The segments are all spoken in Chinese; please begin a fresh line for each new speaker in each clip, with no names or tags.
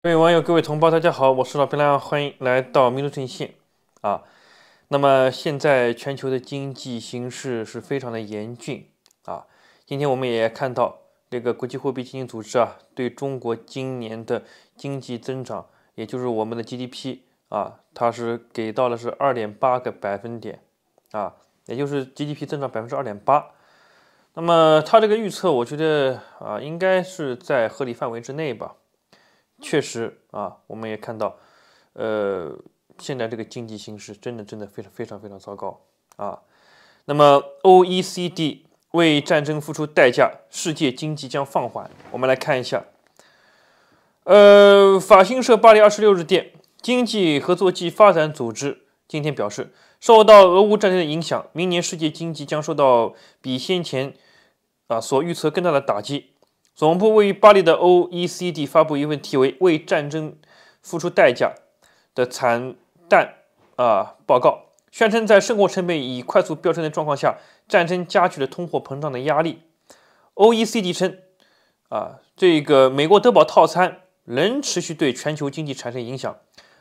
各位网友，各位同胞，大家好，我是老漂亮，欢迎来到民族前线啊。那么现在全球的经济形势是非常的严峻啊。今天我们也看到，这个国际货币基金组织啊，对中国今年的经济增长，也就是我们的 GDP 啊，它是给到了是二点八个百分点啊，也就是 GDP 增长百分之二点八。那么它这个预测，我觉得啊，应该是在合理范围之内吧。确实啊，我们也看到，呃，现在这个经济形势真的真的非常非常非常糟糕啊。那么，OECD 为战争付出代价，世界经济将放缓。我们来看一下，呃，法新社巴黎二十六日电，经济合作暨发展组织今天表示，受到俄乌战争的影响，明年世界经济将受到比先前啊所预测更大的打击。总部位于巴黎的 O E C D 发布一份题为《为战争付出代价》的惨淡啊报告，宣称在生活成本已快速飙升的状况下，战争加剧了通货膨胀的压力。O E C D 称，啊，这个美国德保套餐仍持续对全球经济产生影响，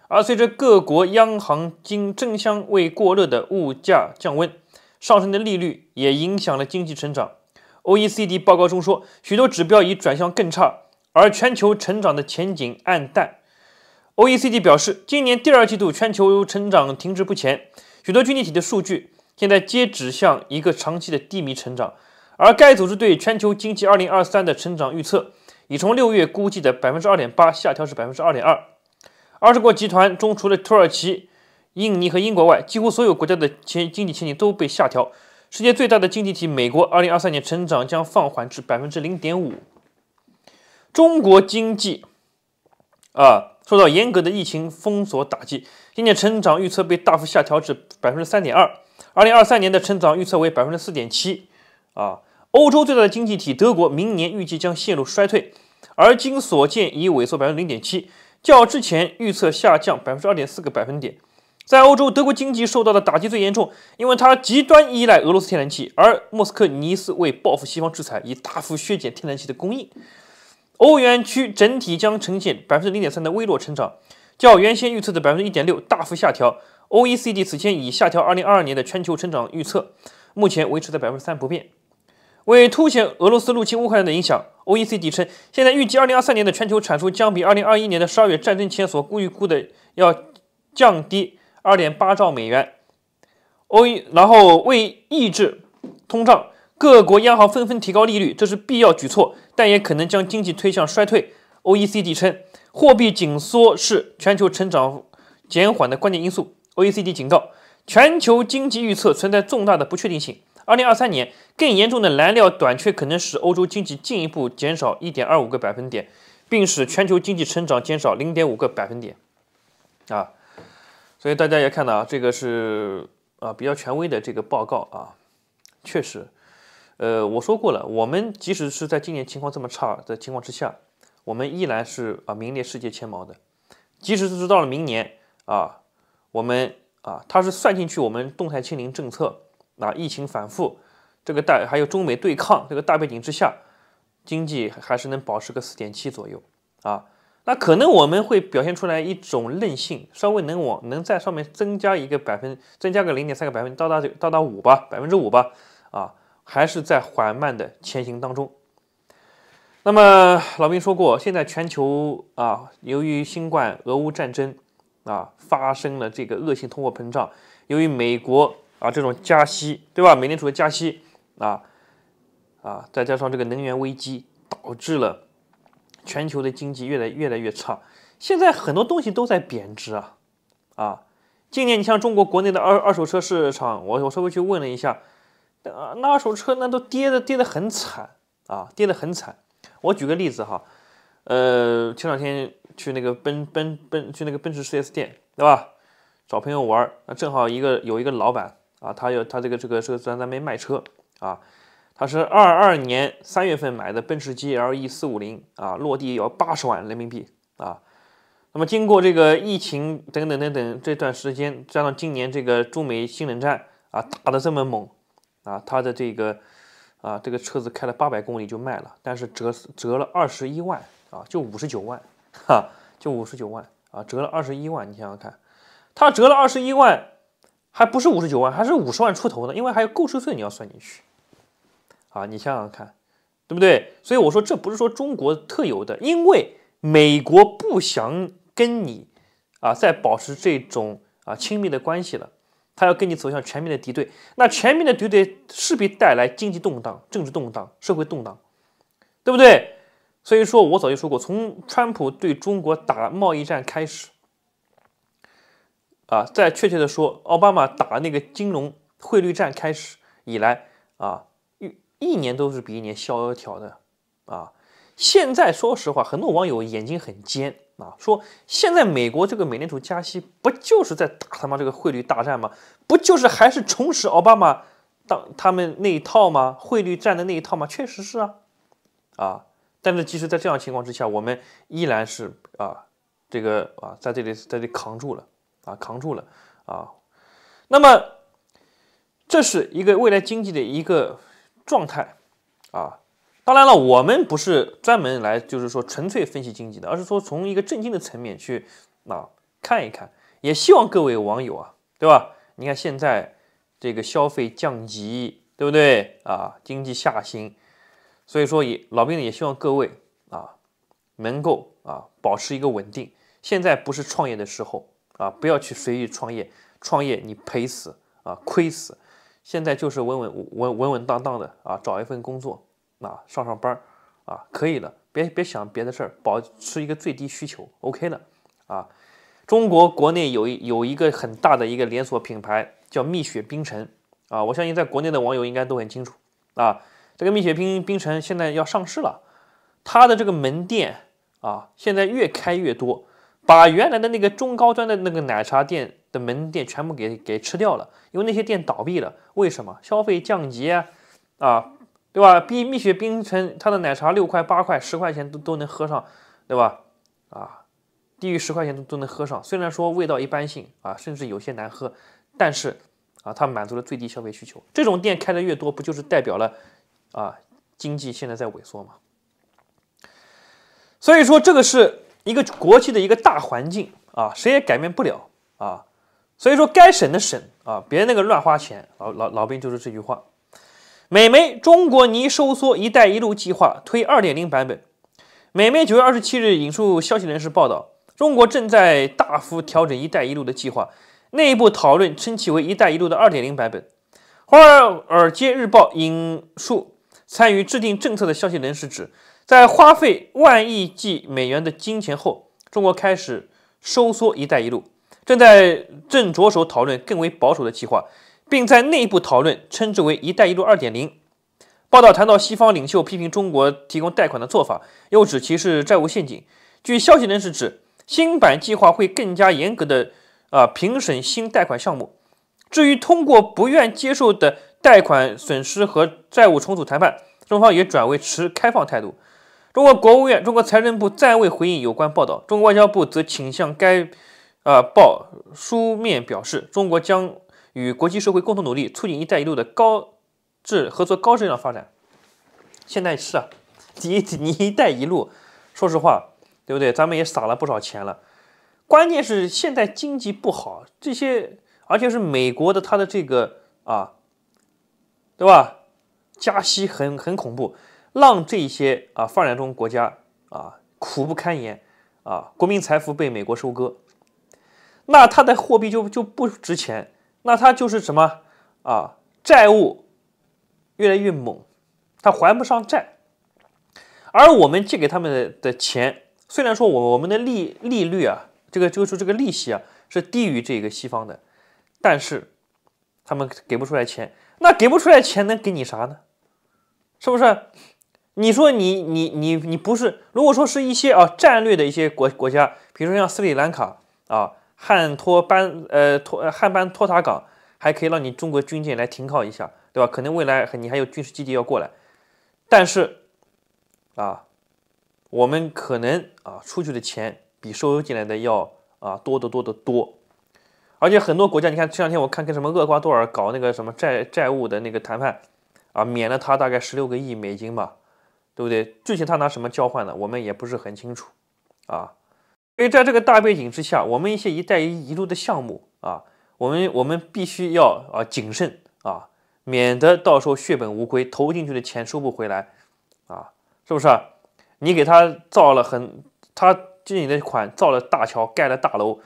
而随着各国央行经争相为过热的物价降温，上升的利率也影响了经济成长。OECD 报告中说，许多指标已转向更差，而全球成长的前景暗淡。OECD 表示，今年第二季度全球成长停滞不前，许多经济体的数据现在皆指向一个长期的低迷成长。而该组织对全球经济2023的成长预测，已从六月估计的2.8%下调至2.2%。二十国集团中，除了土耳其、印尼和英国外，几乎所有国家的前经济前景都被下调。世界最大的经济体美国，2023年成长将放缓至百分之零点五。中国经济，啊，受到严格的疫情封锁打击，今年成长预测被大幅下调至百分之三点二，2023年的成长预测为百分之四点七。啊，欧洲最大的经济体德国，明年预计将陷入衰退，而今所见已萎缩百分之零点七，较之前预测下降百分之二点四个百分点。在欧洲，德国经济受到的打击最严重，因为它极端依赖俄罗斯天然气，而莫斯科、尼斯为报复西方制裁，已大幅削减天然气的供应。欧元区整体将呈现百分之零点三的微弱成长，较原先预测的百分之一点六大幅下调。O E C D 此前已下调二零二二年的全球成长预测，目前维持在百分之三不变。为凸显俄罗斯入侵乌克兰的影响，O E C D 称，现在预计二零二三年的全球产出将比二零二一年的十二月战争前所估预估的要降低。二点八兆美元，欧然后为抑制通胀，各国央行纷纷提高利率，这是必要举措，但也可能将经济推向衰退。OECD 称，货币紧缩是全球成长减缓的关键因素。OECD 警告，全球经济预测存在重大的不确定性。二零二三年，更严重的燃料短缺可能使欧洲经济进一步减少一点二五个百分点，并使全球经济成长减少零点五个百分点。啊。所以大家也看到啊，这个是啊比较权威的这个报告啊，确实，呃，我说过了，我们即使是在今年情况这么差的情况之下，我们依然是啊名列世界前茅的。即使是到了明年啊，我们啊，它是算进去我们动态清零政策啊，疫情反复，这个大还有中美对抗这个大背景之下，经济还是能保持个四点七左右啊。那可能我们会表现出来一种韧性，稍微能往能在上面增加一个百分，增加个零点三个百分，到达到达五吧，百分之五吧，啊，还是在缓慢的前行当中。那么老兵说过，现在全球啊，由于新冠、俄乌战争啊，发生了这个恶性通货膨胀，由于美国啊这种加息，对吧？美联储的加息啊啊，再加上这个能源危机，导致了。全球的经济越来越来越差，现在很多东西都在贬值啊啊！今年你像中国国内的二二手车市场，我我稍微去问了一下，那二手车那都跌的跌的很惨啊，跌的很惨。我举个例子哈，呃，前两天去那个奔奔奔去那个奔驰 4S 店，对吧？找朋友玩，那正好一个有一个老板啊，他有他这个这个这个在那边卖车啊。他是二二年三月份买的奔驰 GLE 四五零啊，落地有八十万人民币啊。那么经过这个疫情等等等等这段时间，加上今年这个中美新冷战啊打的这么猛啊，他的这个啊这个车子开了八百公里就卖了，但是折折了二十一万啊，就五十九万，哈，就五十九万啊，折了二十一万。你想想看，他折了二十一万，还不是五十九万，还是五十万出头呢，因为还有购置税你要算进去。啊，你想想看，对不对？所以我说这不是说中国特有的，因为美国不想跟你啊再保持这种啊亲密的关系了，他要跟你走向全面的敌对。那全面的敌对势必带来经济动荡、政治动荡、社会动荡，对不对？所以说我早就说过，从川普对中国打贸易战开始，啊，再确切的说，奥巴马打那个金融汇率战开始以来，啊。一年都是比一年萧条的，啊！现在说实话，很多网友眼睛很尖啊，说现在美国这个美联储加息，不就是在打他妈这个汇率大战吗？不就是还是重拾奥巴马当他们那一套吗？汇率战的那一套吗？确实是啊，啊！但是即使在这样情况之下，我们依然是啊，这个啊，在这里在这扛住了啊，扛住了啊。那么这是一个未来经济的一个。状态啊，当然了，我们不是专门来就是说纯粹分析经济的，而是说从一个正经的层面去啊看一看。也希望各位网友啊，对吧？你看现在这个消费降级，对不对啊？经济下行，所以说也老兵也希望各位啊能够啊保持一个稳定。现在不是创业的时候啊，不要去随意创业，创业你赔死啊，亏死。现在就是稳稳稳稳稳当当的啊，找一份工作啊，上上班啊，可以了，别别想别的事儿，保持一个最低需求，OK 了啊。中国国内有一有一个很大的一个连锁品牌叫蜜雪冰城啊，我相信在国内的网友应该都很清楚啊。这个蜜雪冰冰城现在要上市了，它的这个门店啊，现在越开越多，把原来的那个中高端的那个奶茶店。的门店全部给给吃掉了，因为那些店倒闭了。为什么？消费降级啊，啊，对吧？比蜜雪冰城它的奶茶六块、八块、十块钱都都能喝上，对吧？啊，低于十块钱都都能喝上。虽然说味道一般性啊，甚至有些难喝，但是啊，它满足了最低消费需求。这种店开的越多，不就是代表了啊，经济现在在萎缩嘛？所以说，这个是一个国际的一个大环境啊，谁也改变不了啊。所以说该省的省啊，别那个乱花钱，老老老兵就是这句话。美媒：中国拟收缩“一带一路”计划，推2.0版本。美媒九月二十七日引述消息人士报道，中国正在大幅调整“一带一路”的计划，内部讨论称其为“一带一路”的2.0版本。《华尔街日报》引述参与制定政策的消息人士指，在花费万亿计美元的金钱后，中国开始收缩“一带一路”。正在正着手讨论更为保守的计划，并在内部讨论称之为“一带一路二点零”。报道谈到西方领袖批评中国提供贷款的做法，又指其是债务陷阱。据消息人士指，新版计划会更加严格的啊评审新贷款项目。至于通过不愿接受的贷款损失和债务重组谈判，中方也转为持开放态度。中国国务院、中国财政部暂未回应有关报道，中国外交部则倾向该。呃，报书面表示，中国将与国际社会共同努力，促进“一带一路”的高质合作高质量发展。现在是啊，你你“一带一路”，说实话，对不对？咱们也撒了不少钱了。关键是现在经济不好，这些而且是美国的，他的这个啊，对吧？加息很很恐怖，让这些啊发展中国家啊苦不堪言啊，国民财富被美国收割。那它的货币就就不值钱，那它就是什么啊？债务越来越猛，它还不上债，而我们借给他们的的钱，虽然说我我们的利利率啊，这个就是这个利息啊，是低于这个西方的，但是他们给不出来钱，那给不出来钱能给你啥呢？是不是？你说你你你你不是？如果说是一些啊战略的一些国国家，比如说像斯里兰卡啊。汉托班呃托呃汉班托塔港还可以让你中国军舰来停靠一下，对吧？可能未来你还有军事基地要过来，但是啊，我们可能啊出去的钱比收进来的要啊多得多得多，而且很多国家，你看这两天我看跟什么厄瓜多尔搞那个什么债债务的那个谈判啊，免了他大概十六个亿美金吧，对不对？具体他拿什么交换的，我们也不是很清楚啊。所以，在这个大背景之下，我们一些“一带一路”的项目啊，我们我们必须要啊谨慎啊，免得到时候血本无归，投进去的钱收不回来啊，是不是？你给他造了很，他借你的款造了大桥、盖了大楼，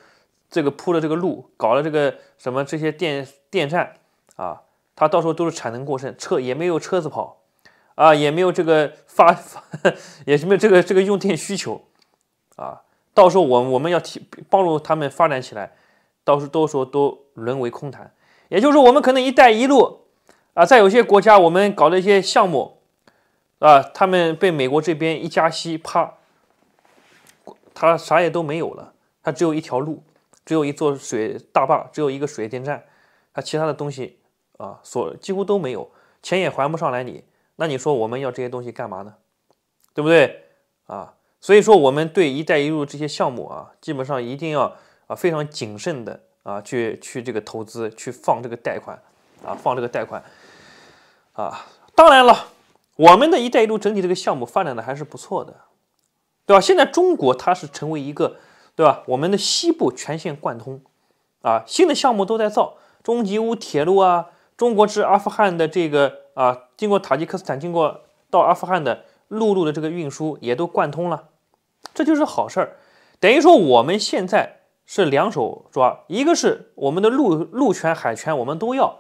这个铺了这个路、搞了这个什么这些电电站啊，他到时候都是产能过剩，车也没有车子跑啊，也没有这个发，也是没有这个这个用电需求啊。到时候我我们要提帮助他们发展起来，到时候都说都沦为空谈。也就是说，我们可能“一带一路”啊，在有些国家我们搞的一些项目，啊，他们被美国这边一加息，啪，他啥也都没有了，他只有一条路，只有一座水大坝，只有一个水电站，他其他的东西啊，所几乎都没有，钱也还不上来。你那你说我们要这些东西干嘛呢？对不对啊？所以说，我们对“一带一路”这些项目啊，基本上一定要啊非常谨慎的啊去去这个投资，去放这个贷款啊放这个贷款啊。当然了，我们的一带一路整体这个项目发展的还是不错的，对吧？现在中国它是成为一个对吧？我们的西部全线贯通啊，新的项目都在造，中吉乌铁路啊，中国至阿富汗的这个啊，经过塔吉克斯坦，经过到阿富汗的陆路的这个运输也都贯通了。这就是好事儿，等于说我们现在是两手抓，一个是我们的陆陆权、海权，我们都要。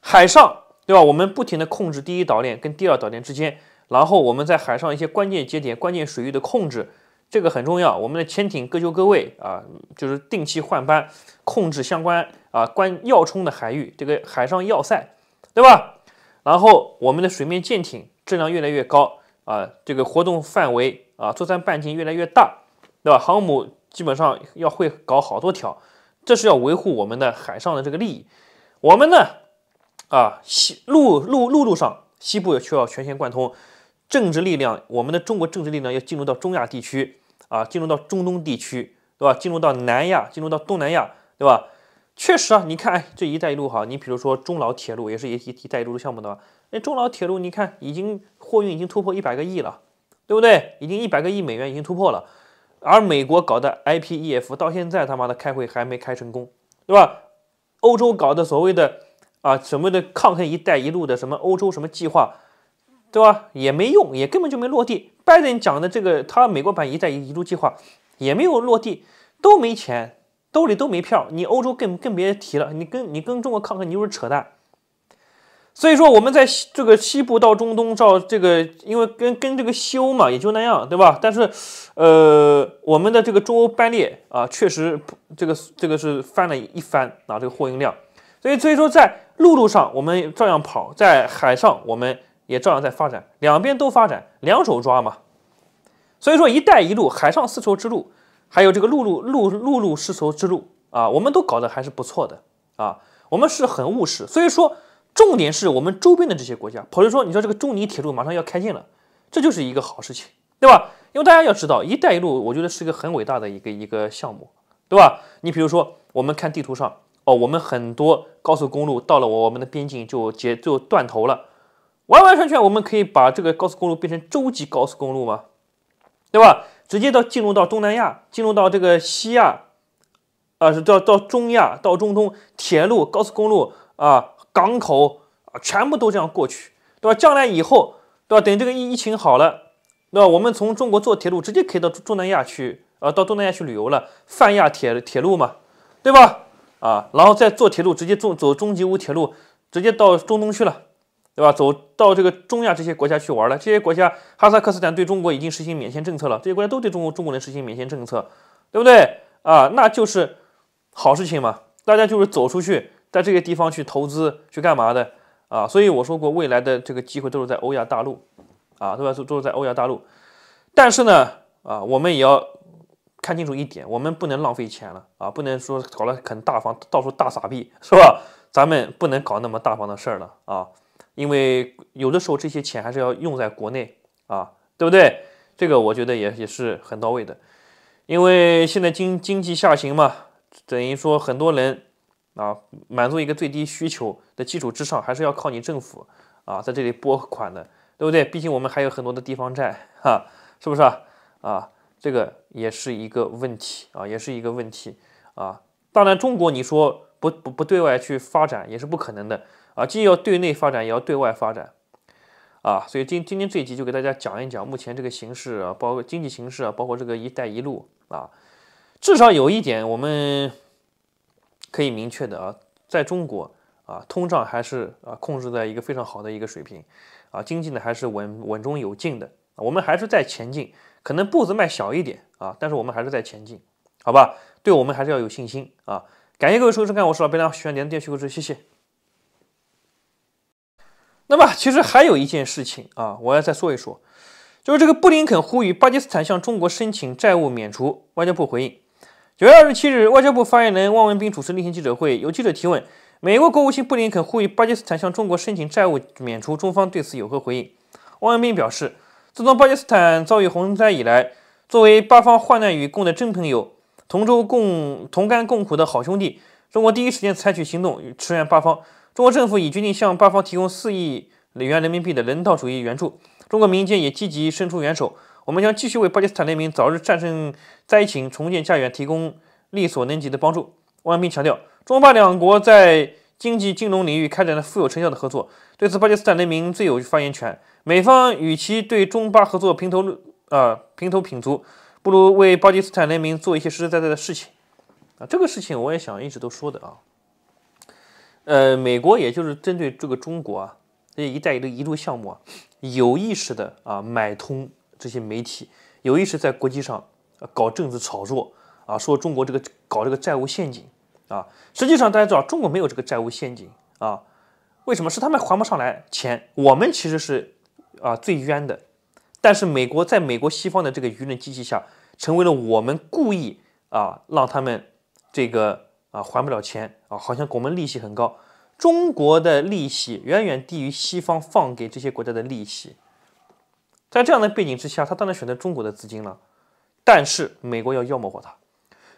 海上，对吧？我们不停的控制第一岛链跟第二岛链之间，然后我们在海上一些关键节点、关键水域的控制，这个很重要。我们的潜艇各就各位啊，就是定期换班，控制相关啊关要冲的海域，这个海上要塞，对吧？然后我们的水面舰艇质量越来越高啊，这个活动范围。啊，作战半径越来越大，对吧？航母基本上要会搞好多条，这是要维护我们的海上的这个利益。我们呢，啊，西陆陆陆路上西部也需要全线贯通，政治力量，我们的中国政治力量要进入到中亚地区，啊，进入到中东地区，对吧？进入到南亚，进入到东南亚，对吧？确实啊，你看这一带一路哈，你比如说中老铁路也是一一带一路的项目的，那中老铁路你看已经货运已经突破一百个亿了。对不对？已经一百个亿美元已经突破了，而美国搞的 IP EF 到现在他妈的开会还没开成功，对吧？欧洲搞的所谓的啊什么的抗衡“一带一路”的什么欧洲什么计划，对吧？也没用，也根本就没落地。拜登讲的这个他美国版“一带一路”计划也没有落地，都没钱，兜里都没票。你欧洲更更别提了，你跟你跟中国抗衡，你就是扯淡。所以说，我们在这个西部到中东，到这个，因为跟跟这个西欧嘛，也就那样，对吧？但是，呃，我们的这个中欧班列啊，确实这个这个是翻了一番啊，这个货运量。所以，所以说在陆路上我们照样跑，在海上我们也照样在发展，两边都发展，两手抓嘛。所以说，一带一路、海上丝绸之路，还有这个陆路陆陆陆丝绸之路啊，我们都搞得还是不错的啊，我们是很务实。所以说。重点是我们周边的这些国家，跑如说，你说这个中尼铁路马上要开建了，这就是一个好事情，对吧？因为大家要知道，一带一路，我觉得是一个很伟大的一个一个项目，对吧？你比如说，我们看地图上，哦，我们很多高速公路到了我们的边境就截就断头了，完完全全我们可以把这个高速公路变成洲际高速公路吗？对吧？直接到进入到东南亚，进入到这个西亚，啊，是到到中亚，到中东铁路、高速公路啊。港口啊，全部都这样过去，对吧？将来以后，对吧？等这个疫疫情好了，对吧？我们从中国坐铁路直接可以到中东南亚去，啊，到东南亚去旅游了，泛亚铁铁路嘛，对吧？啊，然后再坐铁路直接中走中吉乌铁路，直接到中东去了，对吧？走到这个中亚这些国家去玩了，这些国家哈萨克斯坦对中国已经实行免签政策了，这些国家都对中国中国人实行免签政策，对不对？啊，那就是好事情嘛，大家就是走出去。在这些地方去投资去干嘛的啊？所以我说过，未来的这个机会都是在欧亚大陆，啊，对吧？都都是在欧亚大陆。但是呢，啊，我们也要看清楚一点，我们不能浪费钱了啊，不能说搞了很大方，到处大撒币，是吧？咱们不能搞那么大方的事儿了啊，因为有的时候这些钱还是要用在国内啊，对不对？这个我觉得也也是很到位的，因为现在经经济下行嘛，等于说很多人。啊，满足一个最低需求的基础之上，还是要靠你政府啊在这里拨款的，对不对？毕竟我们还有很多的地方债哈，是不是啊？啊，这个也是一个问题啊，也是一个问题啊。当然，中国你说不不不对外去发展也是不可能的啊，既要对内发展，也要对外发展啊。所以今今天一集就给大家讲一讲目前这个形势啊，包括经济形势啊，包括这个“一带一路”啊，至少有一点我们。可以明确的啊，在中国啊，通胀还是啊控制在一个非常好的一个水平，啊，经济呢还是稳稳中有进的啊，我们还是在前进，可能步子迈小一点啊，但是我们还是在前进，好吧，对我们还是要有信心啊，感谢各位收收看，我是老白，欢点您的电续关注，谢谢。那么其实还有一件事情啊，我要再说一说，就是这个布林肯呼吁巴基斯坦向中国申请债务免除，外交部回应。九月二十七日，外交部发言人汪文斌主持例行记者会。有记者提问：美国国务卿布林肯呼吁巴基斯坦向中国申请债务免除，中方对此有何回应？汪文斌表示，自从巴基斯坦遭遇洪灾以来，作为巴方患难与共的真朋友、同舟共同甘共苦的好兄弟，中国第一时间采取行动驰援巴方。中国政府已决定向巴方提供四亿美元人民币的人道主义援助，中国民间也积极伸出援手。我们将继续为巴基斯坦人民早日战胜灾情、重建家园提供力所能及的帮助。汪洋斌强调，中巴两国在经济金融领域开展了富有成效的合作，对此巴基斯坦人民最有发言权。美方与其对中巴合作评头论啊评头品足，不如为巴基斯坦人民做一些实实在在的事情。啊，这个事情我也想一直都说的啊。呃，美国也就是针对这个中国啊，这一带一一带一路项目啊，有意识的啊买通。这些媒体有意识在国际上搞政治炒作啊，说中国这个搞这个债务陷阱啊。实际上大家知道，中国没有这个债务陷阱啊。为什么是他们还不上来钱？我们其实是啊最冤的。但是美国在美国西方的这个舆论机器下，成为了我们故意啊让他们这个啊还不了钱啊，好像我们利息很高，中国的利息远远低于西方放给这些国家的利息。在这样的背景之下，他当然选择中国的资金了，但是美国要妖魔化他，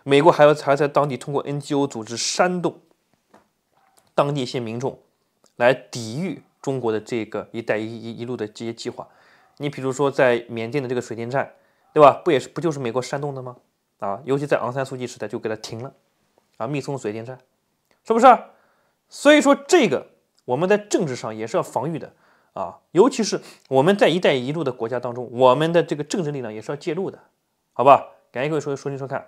美国还要要在当地通过 NGO 组织煽动当地一些民众来抵御中国的这个“一带一路”的这些计划。你比如说在缅甸的这个水电站，对吧？不也是不就是美国煽动的吗？啊，尤其在昂山素季时代就给他停了啊，密松水电站，是不是？所以说这个我们在政治上也是要防御的。啊，尤其是我们在“一带一路”的国家当中，我们的这个政治力量也是要介入的，好吧？感谢各位收收听收看。